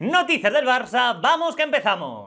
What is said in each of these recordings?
Noticias del Barça, vamos que empezamos.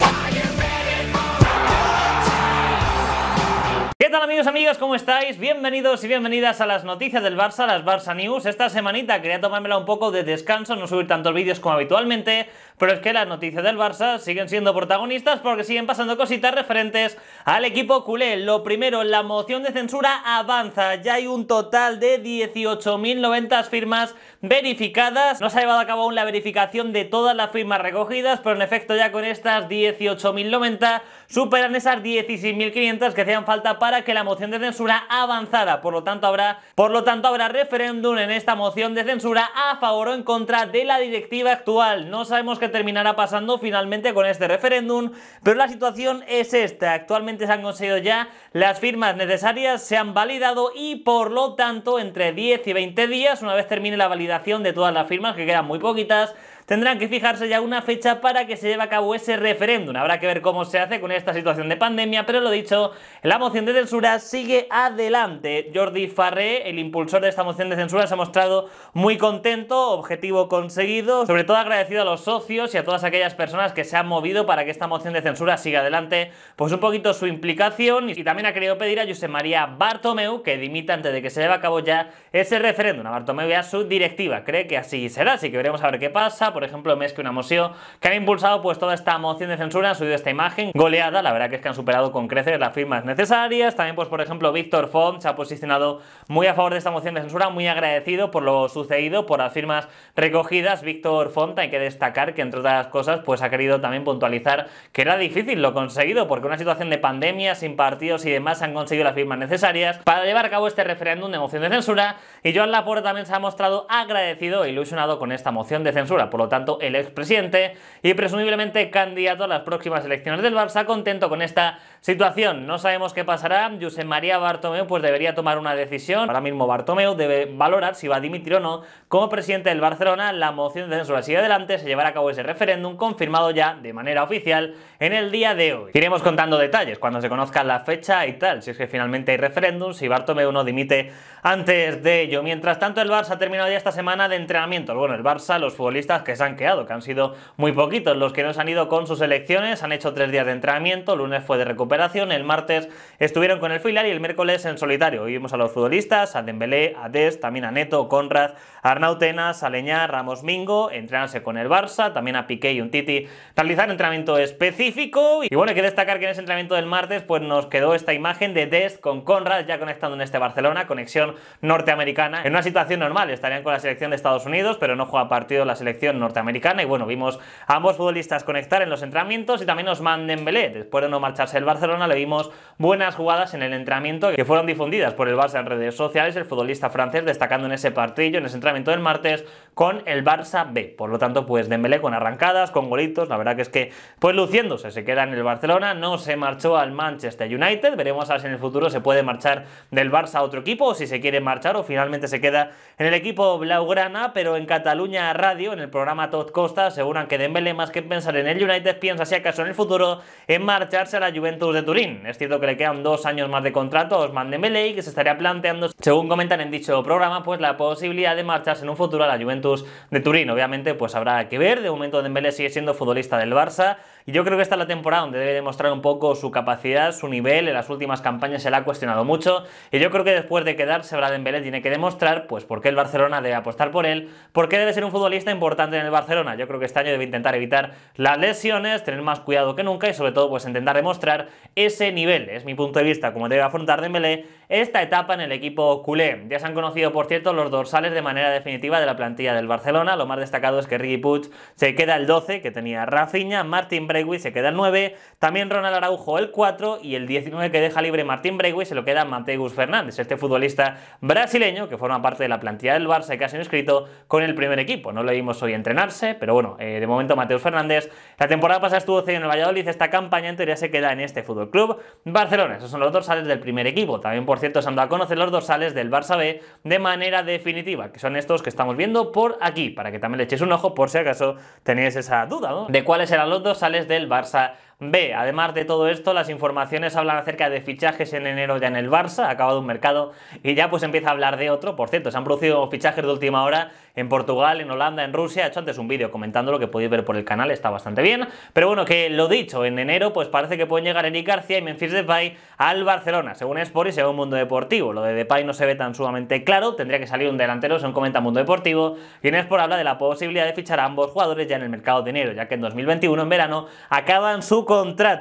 ¿Qué tal amigos, amigas? ¿Cómo estáis? Bienvenidos y bienvenidas a las noticias del Barça, las Barça News. Esta semanita quería tomármela un poco de descanso, no subir tantos vídeos como habitualmente, pero es que las noticias del Barça siguen siendo protagonistas porque siguen pasando cositas referentes al equipo culé. Lo primero, la moción de censura avanza. Ya hay un total de 18.090 firmas verificadas. No se ha llevado a cabo aún la verificación de todas las firmas recogidas, pero en efecto ya con estas 18.090 superan esas 16.500 que hacían falta para que la moción de censura avanzara. Por lo tanto habrá, por lo tanto habrá referéndum en esta moción de censura a favor o en contra de la directiva actual. No sabemos qué terminará pasando finalmente con este referéndum, pero la situación es esta. Actualmente se han conseguido ya las firmas necesarias, se han validado y por lo tanto entre 10 y 20 días, una vez termine la validación de todas las firmas, que quedan muy poquitas, tendrán que fijarse ya una fecha para que se lleve a cabo ese referéndum. Habrá que ver cómo se hace con esta situación de pandemia, pero lo dicho, la moción de censura sigue adelante. Jordi Farré, el impulsor de esta moción de censura, se ha mostrado muy contento, objetivo conseguido, sobre todo agradecido a los socios y a todas aquellas personas que se han movido para que esta moción de censura siga adelante, pues un poquito su implicación y también ha querido pedir a José María Bartomeu que dimita antes de que se lleve a cabo ya ese referéndum. A Bartomeu ya a su directiva cree que así será, así que veremos a ver qué pasa por ejemplo Més que una moción que han impulsado pues toda esta moción de censura, han subido esta imagen goleada, la verdad que es que han superado con creces las firmas necesarias, también pues por ejemplo Víctor Font se ha posicionado muy a favor de esta moción de censura, muy agradecido por lo sucedido, por las firmas recogidas, Víctor Font hay que destacar que entre otras cosas pues ha querido también puntualizar que era difícil lo conseguido, porque una situación de pandemia, sin partidos y demás han conseguido las firmas necesarias para llevar a cabo este referéndum de moción de censura y Joan Laporte también se ha mostrado agradecido e ilusionado con esta moción de censura, por lo tanto, el expresidente y presumiblemente candidato a las próximas elecciones del Barça, contento con esta Situación, no sabemos qué pasará. Josep María Bartomeu pues debería tomar una decisión. Ahora mismo Bartomeu debe valorar si va a dimitir o no como presidente del Barcelona. La moción de censura sigue adelante, se llevará a cabo ese referéndum confirmado ya de manera oficial en el día de hoy. Iremos contando detalles cuando se conozca la fecha y tal, si es que finalmente hay referéndum, si Bartomeu no dimite antes de ello. Mientras tanto, el Barça ha terminado ya esta semana de entrenamiento. Bueno, el Barça, los futbolistas que se han quedado, que han sido muy poquitos, los que no se han ido con sus elecciones, han hecho tres días de entrenamiento, el lunes fue de recuperación el martes estuvieron con el filial y el miércoles en solitario. vimos a los futbolistas, a Dembélé, a Des, también a Neto, Conrad, Arnautenas, Aleñá, Ramos Mingo, entrenarse con el Barça, también a Piqué y un Titi, realizar entrenamiento específico. Y bueno, hay que destacar que en ese entrenamiento del martes pues nos quedó esta imagen de Des con Conrad ya conectando en este Barcelona, conexión norteamericana. En una situación normal estarían con la selección de Estados Unidos, pero no juega partido la selección norteamericana. Y bueno, vimos a ambos futbolistas conectar en los entrenamientos y también Osman Dembélé, después de no marcharse el Barça le vimos buenas jugadas en el entrenamiento que fueron difundidas por el Barça en redes sociales, el futbolista francés destacando en ese partido, en ese entrenamiento del martes con el Barça B. Por lo tanto, pues Dembélé con arrancadas, con golitos, la verdad que es que pues luciéndose, se queda en el Barcelona, no se marchó al Manchester United, veremos a ver si en el futuro se puede marchar del Barça a otro equipo o si se quiere marchar o finalmente se queda en el equipo blaugrana, pero en Cataluña Radio, en el programa Todd Costa, aseguran que Dembélé más que pensar en el United piensa si acaso en el futuro en marcharse a la Juventus de Turín. Es cierto que le quedan dos años más de contrato a Osman Dembélé que se estaría planteando, según comentan en dicho programa, pues la posibilidad de marcharse en un futuro a la Juventus de Turín. Obviamente pues habrá que ver, de momento Dembélé sigue siendo futbolista del Barça, y yo creo que esta es la temporada donde debe demostrar un poco su capacidad, su nivel. En las últimas campañas se la ha cuestionado mucho. Y yo creo que después de quedarse, Brad Dembélé tiene que demostrar pues, por qué el Barcelona debe apostar por él, por qué debe ser un futbolista importante en el Barcelona. Yo creo que este año debe intentar evitar las lesiones, tener más cuidado que nunca y sobre todo pues intentar demostrar ese nivel. Es mi punto de vista como debe afrontar Dembélé esta etapa en el equipo culé. Ya se han conocido, por cierto, los dorsales de manera definitiva de la plantilla del Barcelona. Lo más destacado es que Ricky Puig se queda el 12 que tenía Rafinha, Martin Breigui se queda el 9, también Ronald Araujo el 4 y el 19 que deja libre Martín Breigui se lo queda Mateus Fernández, este futbolista brasileño que forma parte de la plantilla del Barça y que ha sido inscrito con el primer equipo. No lo vimos hoy entrenarse, pero bueno, eh, de momento Mateus Fernández. La temporada pasada estuvo cedido en el Valladolid, esta campaña en teoría se queda en este Fútbol Club Barcelona. Esos son los dorsales del primer equipo. También, por cierto, se han dado a conocer los dorsales del Barça B de manera definitiva, que son estos que estamos viendo por aquí, para que también le echéis un ojo por si acaso tenéis esa duda de cuáles eran los dorsales del Barça B. Además de todo esto, las informaciones hablan acerca de fichajes en enero ya en el Barça, ha acabado un mercado y ya pues empieza a hablar de otro. Por cierto, se han producido fichajes de última hora en Portugal, en Holanda, en Rusia. He hecho antes un vídeo comentando lo que podéis ver por el canal, está bastante bien. Pero bueno, que lo dicho, en enero pues parece que pueden llegar Eric García y Memphis Depay al Barcelona, según Sport y según Mundo Deportivo. Lo de Depay no se ve tan sumamente claro, tendría que salir un delantero, son comenta Mundo Deportivo. Y en Sport habla de la posibilidad de fichar a ambos jugadores ya en el mercado de enero, ya que en 2021, en verano, acaban su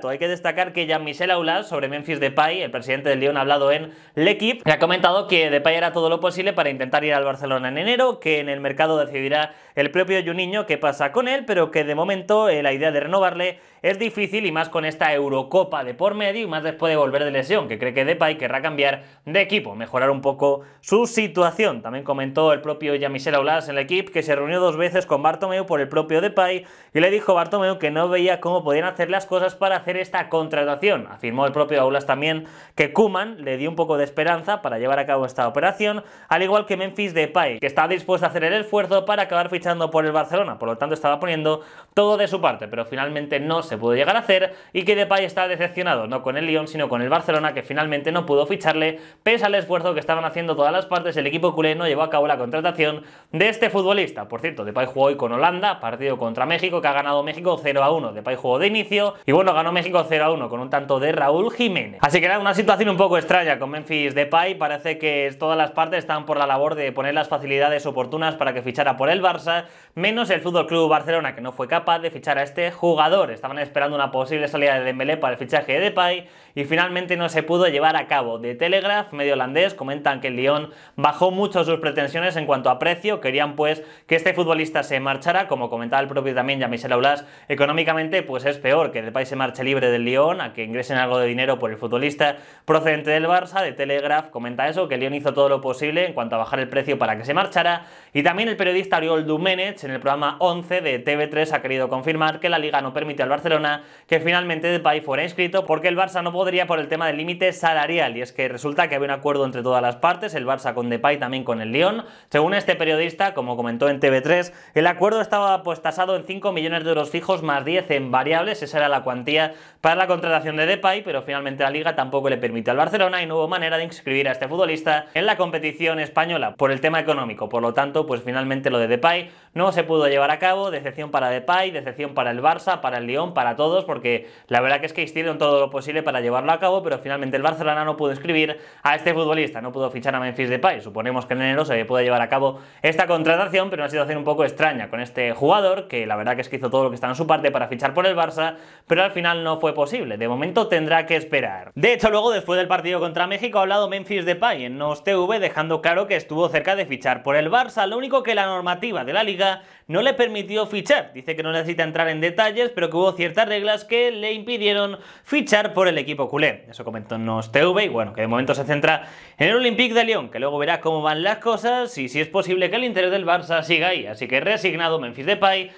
hay que destacar que Jean-Michel Aulas, sobre Memphis Depay, el presidente del Lyon, ha hablado en L'Equipe, ha comentado que Depay hará todo lo posible para intentar ir al Barcelona en enero, que en el mercado decidirá el propio Juninho qué pasa con él, pero que de momento eh, la idea de renovarle es difícil y más con esta Eurocopa de por medio y más después de volver de lesión, que cree que Depay querrá cambiar de equipo, mejorar un poco su situación. También comentó el propio Jean-Michel Aulas en L'Equipe que se reunió dos veces con Bartomeu por el propio Depay y le dijo a Bartomeu que no veía cómo podían hacer las cosas para hacer esta contratación. Afirmó el propio Aulas también que Kuman le dio un poco de esperanza para llevar a cabo esta operación, al igual que Memphis Depay, que está dispuesto a hacer el esfuerzo para acabar fichando por el Barcelona, por lo tanto estaba poniendo todo de su parte, pero finalmente no se pudo llegar a hacer y que Depay está decepcionado, no con el Lyon, sino con el Barcelona, que finalmente no pudo ficharle, pese al esfuerzo que estaban haciendo todas las partes, el equipo culé no llevó a cabo la contratación de este futbolista. Por cierto, Depay jugó hoy con Holanda, partido contra México, que ha ganado México 0 a 1. Depay jugó de inicio y bueno, ganó México 0 a 1 con un tanto de Raúl Jiménez. Así que era una situación un poco extraña con Memphis Depay. Parece que todas las partes están por la labor de poner las facilidades oportunas para que fichara por el Barça, menos el Fútbol Club Barcelona, que no fue capaz de fichar a este jugador. Estaban esperando una posible salida de Dembélé para el fichaje de Depay y finalmente no se pudo llevar a cabo. De Telegraph, medio holandés, comentan que el Lyon bajó mucho sus pretensiones en cuanto a precio. Querían pues que este futbolista se marchara, como comentaba el propio también Yamisela Aulas, económicamente pues es peor que país se marche libre del Lyon, a que ingresen algo de dinero por el futbolista procedente del Barça, de Telegraph, comenta eso, que el Lyon hizo todo lo posible en cuanto a bajar el precio para que se marchara, y también el periodista Oriol Dumenech en el programa 11 de TV3, ha querido confirmar que la Liga no permite al Barcelona que finalmente Depay fuera inscrito, porque el Barça no podría por el tema del límite salarial, y es que resulta que había un acuerdo entre todas las partes, el Barça con Depay, también con el Lyon, según este periodista, como comentó en TV3, el acuerdo estaba pues tasado en 5 millones de euros fijos más 10 en variables, esa era la cuantía para la contratación de Depay, pero finalmente la liga tampoco le permitió al Barcelona y no hubo manera de inscribir a este futbolista en la competición española por el tema económico. Por lo tanto, pues finalmente lo de Depay no se pudo llevar a cabo. Decepción para Depay, decepción para el Barça, para el Lyon, para todos, porque la verdad que es que hicieron todo lo posible para llevarlo a cabo, pero finalmente el Barcelona no pudo inscribir a este futbolista, no pudo fichar a Memphis Depay. Suponemos que en enero se puede llevar a cabo esta contratación, pero una situación un poco extraña con este jugador, que la verdad que es que hizo todo lo que estaba en su parte para fichar por el Barça, pero al final no fue posible. De momento tendrá que esperar. De hecho, luego, después del partido contra México, ha hablado Memphis Depay en Nos TV, dejando claro que estuvo cerca de fichar por el Barça, lo único que la normativa de la liga no le permitió fichar. Dice que no necesita entrar en detalles, pero que hubo ciertas reglas que le impidieron fichar por el equipo culé. Eso comentó en TV y bueno, que de momento se centra en el Olympique de Lyon, que luego verá cómo van las cosas y si es posible que el interés del Barça siga ahí. Así que resignado Memphis Depay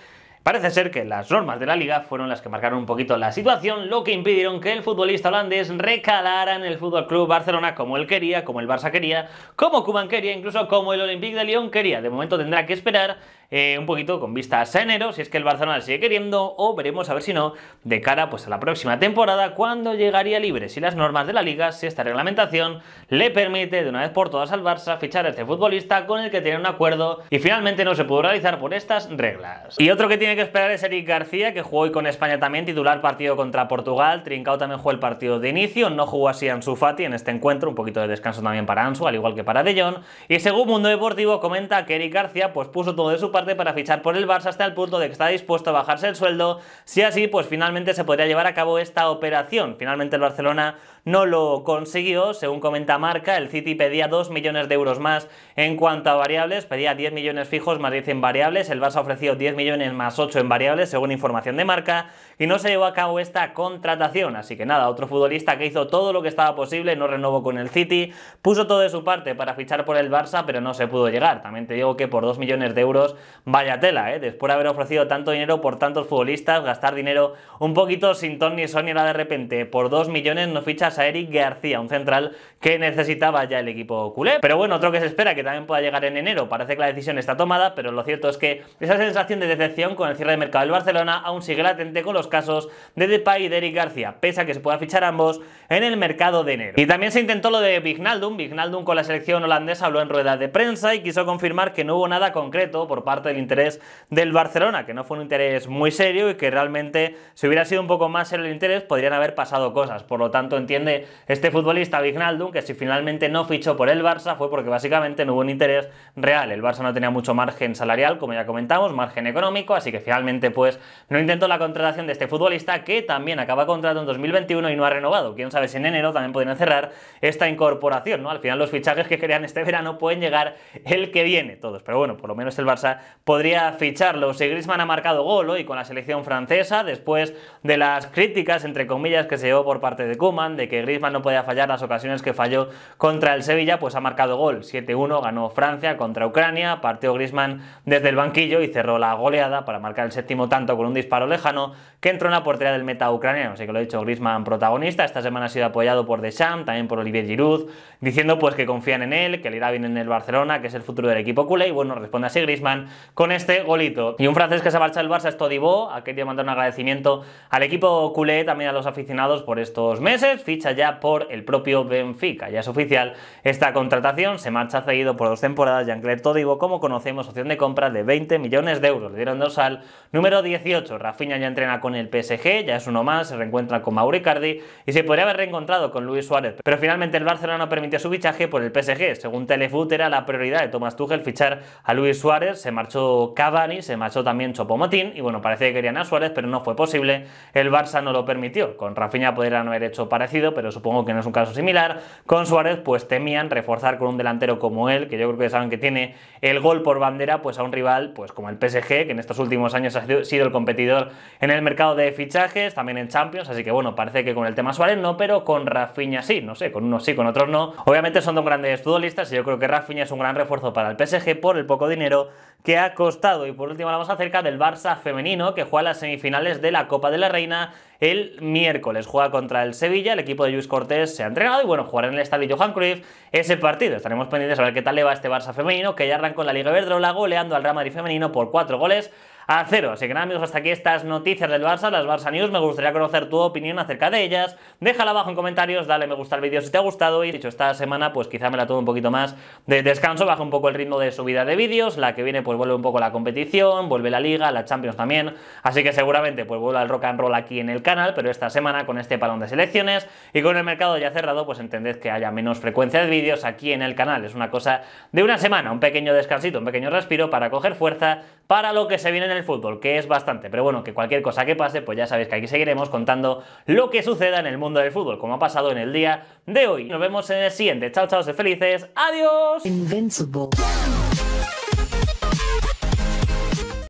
Parece ser que las normas de la liga fueron las que marcaron un poquito la situación, lo que impidieron que el futbolista holandés recalara en el Fútbol Club Barcelona como él quería, como el Barça quería, como Cuban quería, incluso como el Olympique de Lyon quería. De momento tendrá que esperar eh, un poquito con vistas a enero, si es que el Barcelona sigue queriendo, o veremos a ver si no, de cara pues, a la próxima temporada, cuando llegaría libre, si las normas de la liga, si esta reglamentación le permite de una vez por todas al Barça fichar a este futbolista con el que tiene un acuerdo y finalmente no se pudo realizar por estas reglas. Y otro que tiene que esperar es Eric García, que jugó hoy con España también, titular partido contra Portugal, Trincao también jugó el partido de inicio, no jugó así Ansu Fati en este encuentro, un poquito de descanso también para Ansu, al igual que para De Jong, y según Mundo Deportivo comenta que Eric García pues puso todo de su parte para fichar por el Barça hasta el punto de que está dispuesto a bajarse el sueldo. Si así, pues finalmente se podría llevar a cabo esta operación. Finalmente el Barcelona no lo consiguió. Según comenta Marca, el City pedía 2 millones de euros más en cuanto a variables, pedía 10 millones fijos más 10 en variables, el Barça ofreció 10 millones más 8 en variables, según información de Marca, y no se llevó a cabo esta contratación. Así que nada, otro futbolista que hizo todo lo que estaba posible, no renovó con el City, puso todo de su parte para fichar por el Barça, pero no se pudo llegar. También te digo que por 2 millones de euros, vaya tela, ¿eh? después de haber ofrecido tanto dinero por tantos futbolistas, gastar dinero un poquito sin Tony Sonia de repente por 2 millones no fichas a Eric García, un central que necesitaba ya el equipo culé. Pero bueno, otro que se espera que también pueda llegar en enero. Parece que la decisión está tomada, pero lo cierto es que esa sensación de decepción con el cierre de mercado del Barcelona aún sigue latente con los casos de Depay y de Eric García, pese a que se pueda fichar ambos en el mercado de enero. Y también se intentó lo de Vignaldum. Vignaldum con la selección holandesa habló en rueda de prensa y quiso confirmar que no hubo nada concreto por parte del interés del Barcelona, que no fue un interés muy serio y que realmente si hubiera sido un poco más serio el interés podrían haber pasado cosas. Por lo tanto, entiendo este futbolista Vignaldum que si finalmente no fichó por el Barça fue porque básicamente no hubo un interés real. El Barça no tenía mucho margen salarial, como ya comentamos, margen económico, así que finalmente pues no intentó la contratación de este futbolista que también acaba contrato en 2021 y no ha renovado. Quién sabe si en enero también podrían cerrar esta incorporación, ¿no? Al final los fichajes que querían este verano pueden llegar el que viene todos, pero bueno, por lo menos el Barça podría ficharlo. Si Griezmann ha marcado gol y con la selección francesa después de las críticas entre comillas que se llevó por parte de Kuman de que Grisman Griezmann no podía fallar las ocasiones que falló contra el Sevilla, pues ha marcado gol. 7-1 ganó Francia contra Ucrania, partió Griezmann desde el banquillo y cerró la goleada para marcar el séptimo tanto con un disparo lejano que entró en la portería del meta ucraniano. Así que lo ha dicho, Griezmann protagonista. Esta semana ha sido apoyado por Deschamps, también por Olivier Giroud, diciendo pues que confían en él, que le irá bien en el Barcelona, que es el futuro del equipo culé. Y bueno, responde así Griezmann con este golito. Y un francés que se marcha el Barça es a aquí le mandar un agradecimiento al equipo culé, también a los aficionados por estos meses. Ficha ya por el propio Benfica. Ya es oficial esta contratación, se marcha cedido por dos temporadas jean claude Todibo, como conocemos, opción de compra de 20 millones de euros. Le dieron dorsal número 18. Rafinha ya entrena con el PSG, ya es uno más, se reencuentra con Mauricardi y se podría haber reencontrado con Luis Suárez. Pero finalmente el Barcelona no permitió su fichaje por el PSG. Según Telefoot era la prioridad de Thomas Tuchel fichar a Luis Suárez, se marchó Cavani, se marchó también Chopomotín y bueno, parece que querían a Suárez, pero no fue posible. El Barça no lo permitió. Con Rafinha podrían haber hecho parecido, pero supongo que no es un caso similar. Con Suárez, pues temían reforzar con un delantero como él, que yo creo que saben que tiene el gol por bandera, pues a un rival pues como el PSG, que en estos últimos años ha sido el competidor en el mercado de fichajes, también en Champions, así que bueno, parece que con el tema Suárez no, pero con Rafinha sí, no sé, con unos sí, con otros no. Obviamente son dos grandes futbolistas y yo creo que Rafinha es un gran refuerzo para el PSG por el poco dinero que ha costado. Y por último hablamos acerca del Barça femenino, que juega las semifinales de la Copa de la Reina el miércoles. Juega contra el Sevilla, el equipo de Luis Cortés se ha entrenado y bueno, jugará en el Estadio Johan Cruyff ese partido. Estaremos pendientes a ver qué tal le va este Barça femenino, que ya arrancó la Liga la goleando al Real Madrid femenino por cuatro goles a cero. Así que nada amigos, hasta aquí estas noticias del Barça, las Barça News. Me gustaría conocer tu opinión acerca de ellas. Déjala abajo en comentarios, dale me gusta al vídeo si te ha gustado y dicho esta semana pues quizá me la tuve un poquito más de descanso, baja un poco el ritmo de subida de vídeos, la que viene pues vuelve un poco la competición, vuelve la liga, la Champions también, así que seguramente pues vuelva el rock and roll aquí en el canal, pero esta semana con este palón de selecciones y con el mercado ya cerrado pues entended que haya menos frecuencia de vídeos aquí en el canal, es una cosa de una semana, un pequeño descansito, un pequeño respiro para coger fuerza para lo que se viene en el fútbol, que es bastante, pero bueno, que cualquier cosa que pase, pues ya sabéis que aquí seguiremos contando lo que suceda en el mundo del fútbol, como ha pasado en el día de hoy. Nos vemos en el siguiente. Chao, chao, se felices. Adiós.